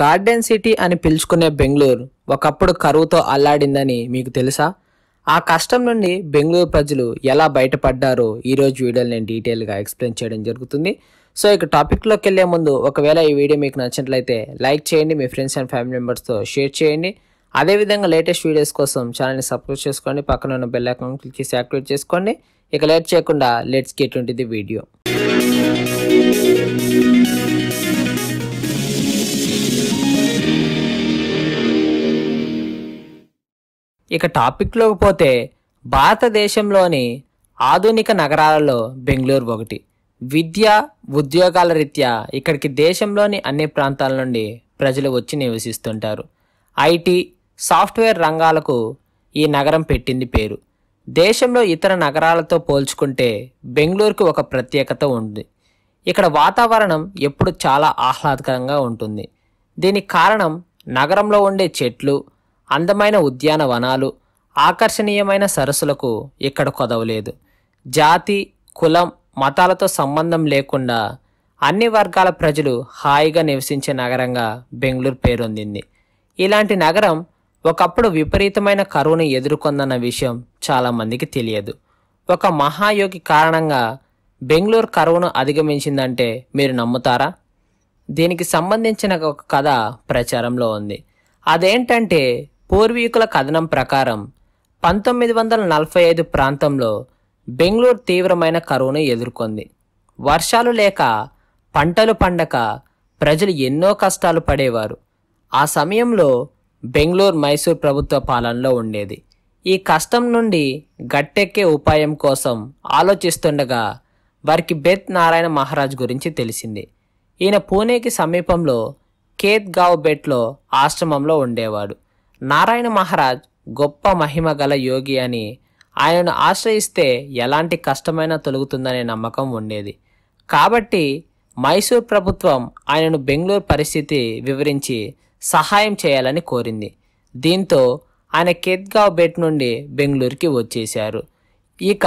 garden city అని పిలుచుకునే బెంగళూరు ఒకప్పుడు కరువుతో అల్లాడిందని మీకు తెలుసా ఆ కష్టం నుండి బెంగళూరు ప్రజలు ఎలా బయటపడ్డారో ఈరోజు వీడియోలో నేను డీటెయిల్గా ఎక్స్ప్లెయిన్ చేయడం జరుగుతుంది సో ఇక టాపిక్లోకి వెళ్లే ముందు ఒకవేళ ఈ వీడియో మీకు నచ్చినట్లయితే లైక్ చేయండి మీ ఫ్రెండ్స్ అండ్ ఫ్యామిలీ మెంబర్స్తో షేర్ చేయండి అదేవిధంగా లేటెస్ట్ వీడియోస్ కోసం ఛానల్ని సబ్స్క్రైబ్ చేసుకోండి పక్కన ఉన్న బెల్ అకౌంట్ క్లిక్ చేసి యాక్టివేట్ చేసుకోండి ఇక లేట్ చేయకుండా లెట్స్ గెట్ ఉంటుంది వీడియో ఇక టాపిక్లోకి పోతే భారతదేశంలోని ఆధునిక నగరాలలో బెంగళూరు ఒకటి విద్య ఉద్యోగాల రీత్యా ఇక్కడికి దేశంలోని అన్ని ప్రాంతాల నుండి ప్రజలు వచ్చి నివసిస్తుంటారు ఐటీ సాఫ్ట్వేర్ రంగాలకు ఈ నగరం పెట్టింది పేరు దేశంలో ఇతర నగరాలతో పోల్చుకుంటే బెంగళూరుకు ఒక ప్రత్యేకత ఉంది ఇక్కడ వాతావరణం ఎప్పుడు చాలా ఆహ్లాదకరంగా ఉంటుంది దీనికి కారణం నగరంలో ఉండే చెట్లు అందమైన ఉద్యానవనాలు ఆకర్షణీయమైన సరస్సులకు ఇక్కడ కొదవలేదు జాతి కులం మతాలతో సంబంధం లేకుండా అన్ని వర్గాల ప్రజలు హాయిగా నివసించే నగరంగా బెంగళూరు పేరొందింది ఇలాంటి నగరం ఒకప్పుడు విపరీతమైన కరువును ఎదుర్కొందన్న విషయం చాలామందికి తెలియదు ఒక మహాయోగి కారణంగా బెంగళూరు కరువును అధిగమించిందంటే మీరు నమ్ముతారా దీనికి సంబంధించిన ఒక కథ ప్రచారంలో ఉంది అదేంటంటే పూర్వీకుల కథనం ప్రకారం పంతొమ్మిది వందల నలభై ఐదు ప్రాంతంలో బెంగళూరు తీవ్రమైన కరువును ఎదుర్కొంది వర్షాలు లేక పంటలు పండక ప్రజలు ఎన్నో కష్టాలు పడేవారు ఆ సమయంలో బెంగళూరు మైసూర్ ప్రభుత్వ పాలనలో ఉండేది ఈ కష్టం నుండి గట్టెక్కే ఉపాయం కోసం ఆలోచిస్తుండగా వారికి బెత్ నారాయణ మహారాజ్ గురించి తెలిసింది ఈయన పూణేకి సమీపంలో గావ్ బెట్లో ఆశ్రమంలో ఉండేవాడు నారాయణ మహారాజ్ గొప్ప మహిమ గల యోగి అని ఆయనను ఆశ్రయిస్తే ఎలాంటి కష్టమైనా తొలుగుతుందనే నమ్మకం ఉండేది కాబట్టి మైసూర్ ప్రభుత్వం ఆయనను బెంగళూరు పరిస్థితి వివరించి సహాయం చేయాలని కోరింది దీంతో ఆయన కేద్గావ్ బెట్ నుండి బెంగళూరుకి వచ్చేశారు ఇక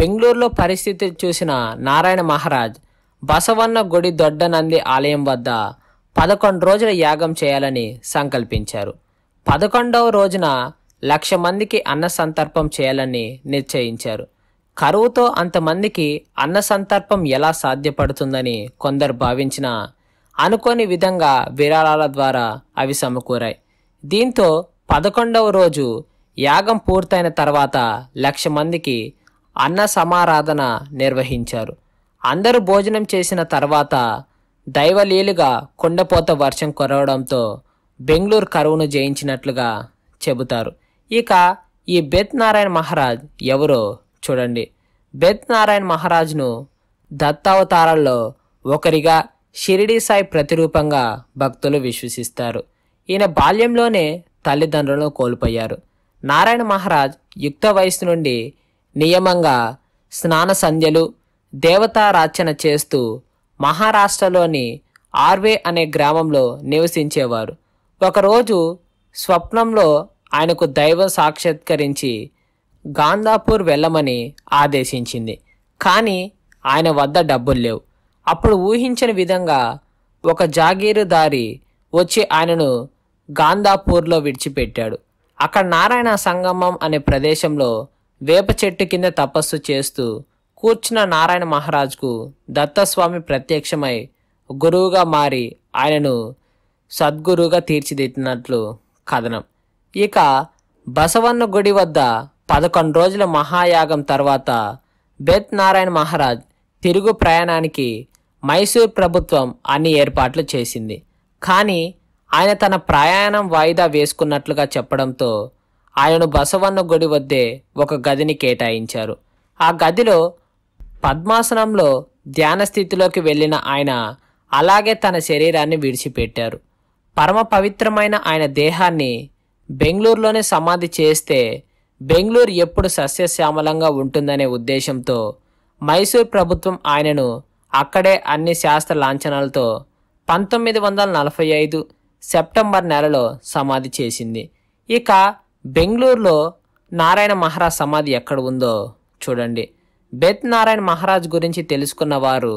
బెంగళూరులో పరిస్థితి చూసిన నారాయణ మహారాజ్ బసవన్న గుడి దొడ్డనంది ఆలయం వద్ద పదకొండు రోజుల యాగం చేయాలని సంకల్పించారు పదకొండవ రోజున లక్ష మందికి అన్న సంతర్పం చేయాలని నిశ్చయించారు కరువుతో అంతమందికి అన్న సంతర్పం ఎలా సాధ్యపడుతుందని కొందరు భావించిన అనుకోని విధంగా విరాళాల ద్వారా అవి సమకూరాయి దీంతో పదకొండవ రోజు యాగం పూర్తయిన తర్వాత లక్ష మందికి అన్న సమారాధన నిర్వహించారు అందరూ భోజనం చేసిన తర్వాత దైవలీలుగా కుండపోత వర్షం కురవడంతో బెంగళూరు కరువును జయించినట్లుగా చెబుతారు ఇక ఈ బెత్ నారాయణ మహారాజ్ ఎవరో చూడండి బెత్ నారాయణ మహారాజ్ను దత్తావతారాల్లో ఒకరిగా షిరిడి సాయి ప్రతిరూపంగా భక్తులు విశ్వసిస్తారు ఈయన బాల్యంలోనే తల్లిదండ్రులను కోల్పోయారు నారాయణ మహారాజ్ యుక్త వయసు నుండి నియమంగా స్నాన సంధ్యలు దేవతారాచన చేస్తూ మహారాష్ట్రలోని ఆర్వే అనే గ్రామంలో నివసించేవారు ఒకరోజు స్వప్నంలో ఆయనకు దైవ సాక్షాత్కరించి గాంధాపూర్ వెళ్ళమని ఆదేశించింది కానీ ఆయన వద్ద డబ్బులు లేవు అప్పుడు ఊహించిన విధంగా ఒక జాగీరుదారి వచ్చి ఆయనను గాంధాపూర్లో విడిచిపెట్టాడు అక్కడ నారాయణ సంగమం అనే ప్రదేశంలో వేప చెట్టు కింద తపస్సు చేస్తూ కూర్చున్న నారాయణ మహారాజ్కు దత్తస్వామి ప్రత్యక్షమై గురువుగా మారి ఆయనను సద్గురుగా తీర్చిదిద్దినట్లు కథనం ఇక బసవన్న గుడి వద్ద పదకొండు రోజుల మహాయాగం తర్వాత బెత్ నారాయణ మహారాజ్ తిరుగు ప్రయాణానికి మైసూర్ ప్రభుత్వం అన్ని ఏర్పాట్లు చేసింది కానీ ఆయన తన ప్రయాణం వాయిదా వేసుకున్నట్లుగా చెప్పడంతో ఆయనను బసవన్న గుడి వద్దే ఒక గదిని కేటాయించారు ఆ గదిలో పద్మాసనంలో ధ్యాన స్థితిలోకి వెళ్ళిన ఆయన అలాగే తన శరీరాన్ని విడిచిపెట్టారు పరమ పవిత్రమైన ఆయన దేహాన్ని బెంగళూరులోనే సమాధి చేస్తే బెంగళూరు ఎప్పుడు సస్యశ్యామలంగా ఉంటుందనే ఉద్దేశంతో మైసూర్ ప్రభుత్వం ఆయనను అక్కడే అన్ని శాస్త్ర లాంఛనాలతో పంతొమ్మిది వందల నలభై ఐదు సెప్టెంబర్ నెలలో సమాధి చేసింది ఇక బెంగళూరులో నారాయణ మహారాజ్ సమాధి ఎక్కడ ఉందో చూడండి బెత్ నారాయణ మహారాజ్ గురించి తెలుసుకున్న వారు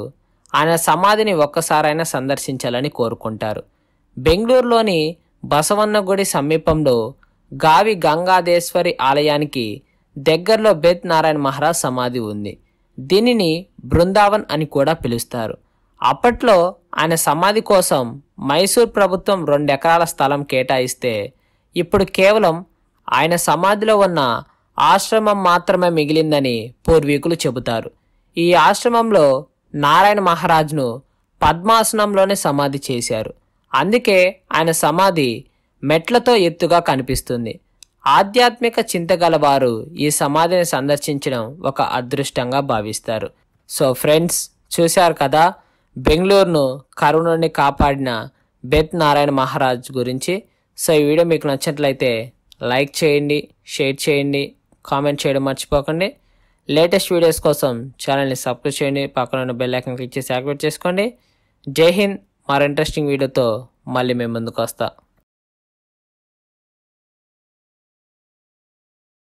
ఆయన సమాధిని ఒక్కసారైనా సందర్శించాలని కోరుకుంటారు బెంగళూరులోని బసవన్నగుడి సమీపంలో గావి గంగాదేశ్వరి ఆలయానికి దగ్గరలో బెత్ నారాయణ మహారాజ్ సమాధి ఉంది దీనిని బృందావన్ అని కూడా పిలుస్తారు అప్పట్లో ఆయన సమాధి కోసం మైసూర్ ప్రభుత్వం రెండెకరాల స్థలం కేటాయిస్తే ఇప్పుడు కేవలం ఆయన సమాధిలో ఉన్న ఆశ్రమం మాత్రమే మిగిలిందని పూర్వీకులు చెబుతారు ఈ ఆశ్రమంలో నారాయణ మహారాజ్ను పద్మాసనంలోనే సమాధి చేశారు అందుకే ఆయన సమాధి మెట్లతో ఎత్తుగా కనిపిస్తుంది ఆధ్యాత్మిక వారు ఈ సమాధిని సందర్శించడం ఒక అదృష్టంగా భావిస్తారు సో ఫ్రెండ్స్ చూశారు కదా బెంగళూరును కరువు కాపాడిన బెత్ నారాయణ మహారాజ్ గురించి సో ఈ వీడియో మీకు నచ్చినట్లయితే లైక్ చేయండి షేర్ చేయండి కామెంట్ చేయడం మర్చిపోకండి లేటెస్ట్ వీడియోస్ కోసం ఛానల్ని సబ్స్క్రైబ్ చేయండి పక్కన ఉన్న బెల్ ఐకన్ క్లిక్ చేసి యాక్టివేట్ చేసుకోండి జై హింద్ మరో ఇంట్రెస్టింగ్ వీడియోతో మళ్ళీ మేము ముందుకు వస్తాను